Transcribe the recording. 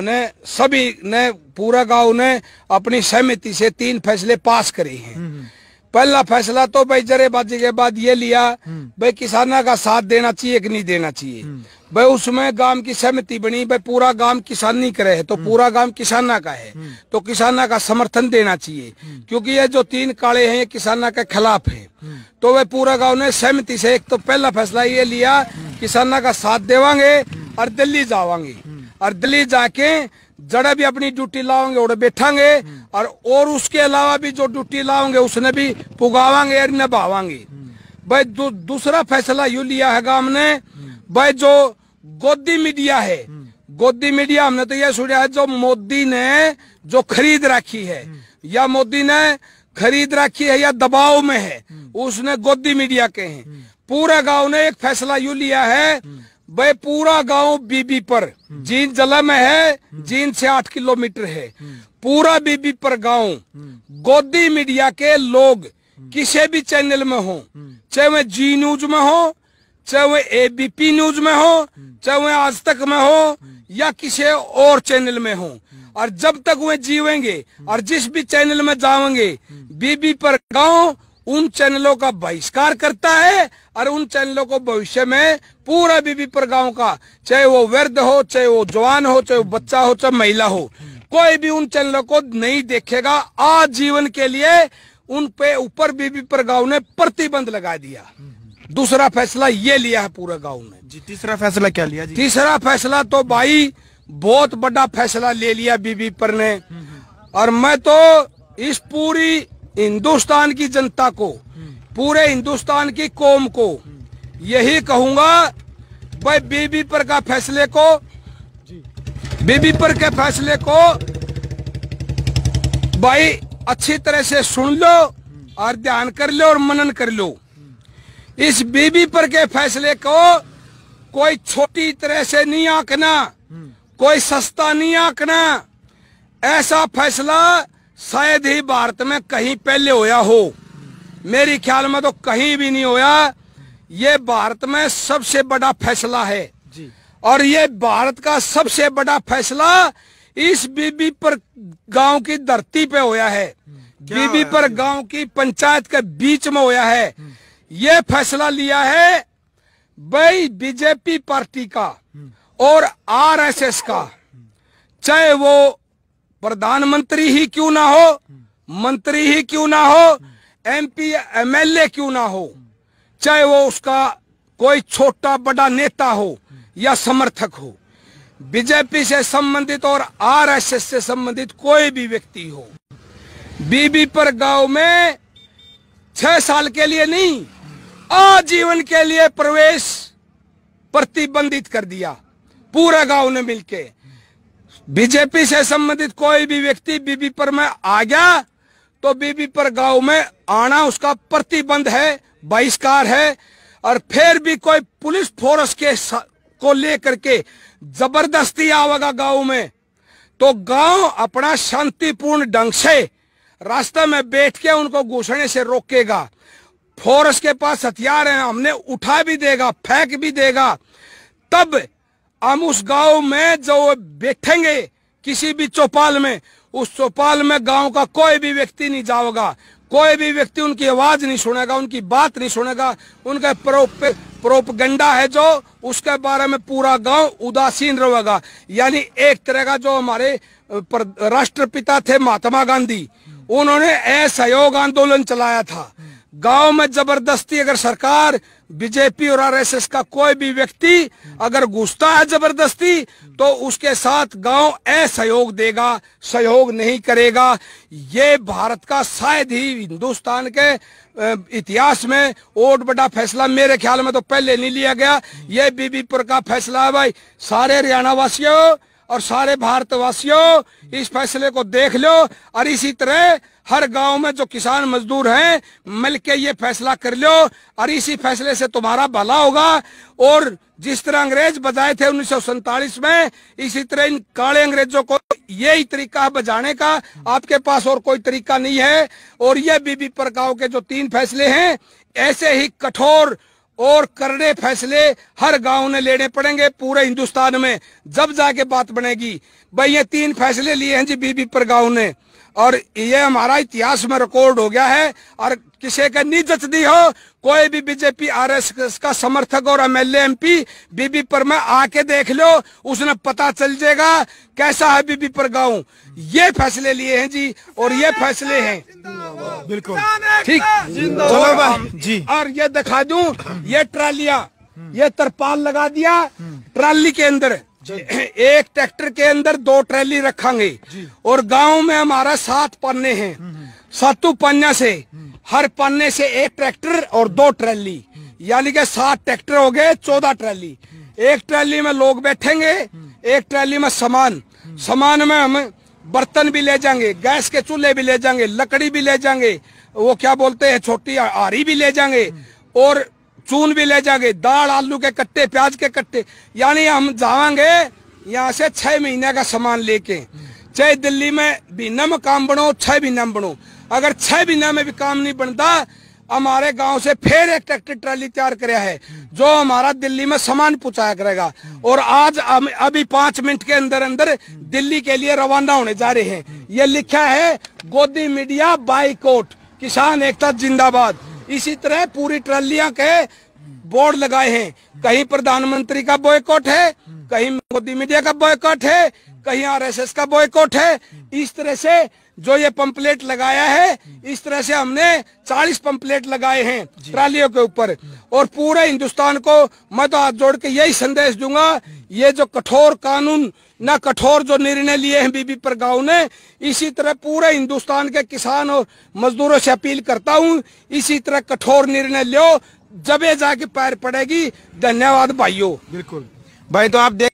ने सभी ने पूरा गांव ने अपनी सहमति से तीन फैसले पास करे हैं हम्म, हम्म। पहला फैसला तो भाई जरेबाजी के बाद ये लिया हम्म। भाई किसाना का साथ देना चाहिए कि नहीं देना चाहिए भाई उसमें गांव की सहमति बनी भाई पूरा गांव किसानी करे है तो पूरा गांव किसाना का है तो किसाना का समर्थन देना चाहिए क्योंकि ये जो तीन काले हैं ये किसाना के खिलाफ है तो वह पूरा गाँव ने सहमति से एक तो पहला फैसला ये लिया किसाना का साथ देवांगे और दिल्ली जावांगे और दिल्ली जाके जड़ा भी अपनी ड्यूटी लाओगे और बैठांगे और और उसके अलावा भी जो ड्यूटी लाओगे उसने भी पुगावांगे और नभावांगे भाई दू, दूसरा फैसला यू लिया है हमने भाई जो गोदी मीडिया है गोदी मीडिया हमने तो यह सुना है जो मोदी ने जो खरीद रखी है या मोदी ने खरीद रखी है या दबाव में है उसने गोदी मीडिया के हैं पूरा गांव ने एक फैसला यू लिया है भाई पूरा गांव बीबी पर जीन जला में है जीन से आठ किलोमीटर है पूरा बीबी पर गांव गोदी मीडिया के लोग किसी भी चैनल में हो चाहे वे जी न्यूज में हो चाहे वे एबीपी न्यूज में हो चाहे वे आज तक में हो या किसी और चैनल में हो और जब तक वे जीवेंगे और जिस भी चैनल में जाओगे बीबी पर गांव उन चैनलों का बहिष्कार करता है और उन चैनलों को भविष्य में पूरा बीबीपुर गाँव का चाहे वो वृद्ध हो चाहे वो जवान हो चाहे वो बच्चा हो चाहे महिला हो कोई भी उन चैनलों को नहीं देखेगा आजीवन के लिए उन पे ऊपर बीबीपुर गांव ने प्रतिबंध लगा दिया दूसरा फैसला ये लिया है पूरा गांव ने जी तीसरा फैसला क्या लिया जी तीसरा फैसला तो भाई बहुत बड़ा फैसला ले लिया बीबी पर ने हम्म, हम्म। और मैं तो इस पूरी हिंदुस्तान की जनता को पूरे हिंदुस्तान की कौम को यही कहूंगा भाई बीबी पर का फैसले को बीबी पर के फैसले को भाई अच्छी तरह से सुन लो और ध्यान कर लो और मनन कर लो इस बीबी पर के फैसले को कोई छोटी तरह से नहीं आंकना कोई सस्ता नहीं आंकना ऐसा फैसला शायद ही भारत में कहीं पहले होया हो मेरी ख्याल में तो कहीं भी नहीं होया ये भारत में सबसे बड़ा फैसला है जी। और ये भारत का सबसे बड़ा फैसला इस बीबी पर गांव की धरती पे होया है हम्म। बीबी पर गांव की पंचायत के बीच में होया है हम्म। ये फैसला लिया है भाई बीजेपी पार्टी का हम्म। और आरएसएस का चाहे वो प्रधानमंत्री ही क्यों ना हो मंत्री ही क्यों ना हो एमपी एमएलए क्यों ना हो चाहे वो उसका कोई छोटा बड़ा नेता हो या समर्थक हो बीजेपी से संबंधित और आरएसएस से संबंधित कोई भी व्यक्ति हो बीबी पर गांव में छह साल के लिए नहीं आजीवन के लिए प्रवेश प्रतिबंधित कर दिया पूरा गांव ने मिलके बीजेपी से संबंधित कोई भी व्यक्ति बीबी पर में आ गया तो बीबी पर गांव में आना उसका प्रतिबंध है बहिष्कार है और फिर भी कोई पुलिस फोर्स के को लेकर के जबरदस्ती आवेगा गांव में तो गांव अपना शांतिपूर्ण ढंग से रास्ते में बैठ के उनको घुसने से रोकेगा फोर्स के पास हथियार है हमने उठा भी देगा फेंक भी देगा तब हम उस गांव में जो बैठेंगे किसी भी चौपाल में उस चौपाल में गांव का कोई भी व्यक्ति नहीं जाओगा कोई भी व्यक्ति उनकी आवाज नहीं सुनेगा उनकी बात नहीं सुनेगा उनका प्रोप प्रोपगंडा है जो उसके बारे में पूरा गांव उदासीन रहेगा यानी एक तरह का जो हमारे राष्ट्रपिता थे महात्मा गांधी उन्होंने असहयोग आंदोलन चलाया था गांव में जबरदस्ती अगर सरकार बीजेपी और आरएसएस का कोई भी व्यक्ति अगर घुसता है जबरदस्ती तो उसके साथ गांव असहयोग देगा सहयोग नहीं करेगा ये भारत का शायद ही हिंदुस्तान के इतिहास में ओट बड़ा फैसला मेरे ख्याल में तो पहले नहीं लिया गया ये बीबीपुर का फैसला है भाई सारे हरियाणा वासियों और सारे भारतवासियों इस फैसले को देख लो और इसी तरह हर गांव में जो किसान मजदूर हैं मिल के ये फैसला कर लो और इसी फैसले से तुम्हारा भला होगा और जिस तरह अंग्रेज बजाए थे उन्नीस में इसी तरह इन काले अंग्रेजों को यही तरीका बजाने का आपके पास और कोई तरीका नहीं है और ये बीबी पर गांव के जो तीन फैसले हैं ऐसे ही कठोर और करने फैसले हर गांव ने लेने पड़ेंगे पूरे हिंदुस्तान में जब जाके बात बनेगी भाई ये तीन फैसले लिए हैं जी बीबी पर गाँव ने और ये हमारा इतिहास में रिकॉर्ड हो गया है और किसी का निजत दी हो कोई भी बीजेपी एस का समर्थक और एमएलए एमपी बीबी पर में आके देख लो उसने पता चल जाएगा कैसा है बीबी पर गाँव ये फैसले लिए हैं जी और ये फैसले हैं बिल्कुल ठीक चलो भाई जी और ये दिखा दू ये ट्रालिया ये तरपाल लगा दिया ट्राली के अंदर एक ट्रैक्टर के अंदर दो ट्रैली रखेंगे और गांव में हमारा सात पन्ने हैं हम्म, हम्म। सातु पन्ने से हम्म। हर पन्ने से एक ट्रैक्टर और दो ट्रैली यानी के सात ट्रैक्टर हो गए चौदह ट्रैली एक ट्रैली में लोग बैठेंगे एक ट्रैली में सामान सामान में हम बर्तन भी ले जाएंगे गैस के चूल्हे भी ले जाएंगे लकड़ी भी ले जाएंगे वो क्या बोलते हैं छोटी आरी भी ले जाएंगे और चून भी ले जाएंगे दाल आलू के कट्टे प्याज के कट्टे यानी हम जाएंगे यहाँ से छह महीने का सामान लेके चाहे दिल्ली में भी नम काम बनो छह भी नम बनो अगर छह महीने में भी काम नहीं बनता हमारे गांव से फिर एक ट्रैक्टर ट्राली तैयार कराया है जो हमारा दिल्ली में सामान पहुंचाया करेगा और आज अभी पांच मिनट के अंदर अंदर दिल्ली के लिए रवाना होने जा रहे हैं ये लिखा है गोदी मीडिया बाईकोट किसान एकता जिंदाबाद इसी तरह पूरी ट्रालियां के बोर्ड लगाए हैं कहीं प्रधानमंत्री का बॉयकॉट है कहीं मोदी मीडिया का बॉयकॉट है कहीं आरएसएस का बॉयकॉट है इस तरह से जो ये पंपलेट लगाया है इस तरह से हमने 40 पंपलेट लगाए हैं ट्रालियों के ऊपर और पूरे हिंदुस्तान को मैं तो हाथ जोड़ के यही संदेश दूंगा ये जो कठोर कानून ना कठोर जो निर्णय लिए हैं बीबी पर गाँव ने इसी तरह पूरे हिंदुस्तान के किसान और मजदूरों से अपील करता हूँ इसी तरह कठोर निर्णय लो जबे जाके पैर पड़ेगी धन्यवाद भाइयों बिल्कुल भाई तो आप देख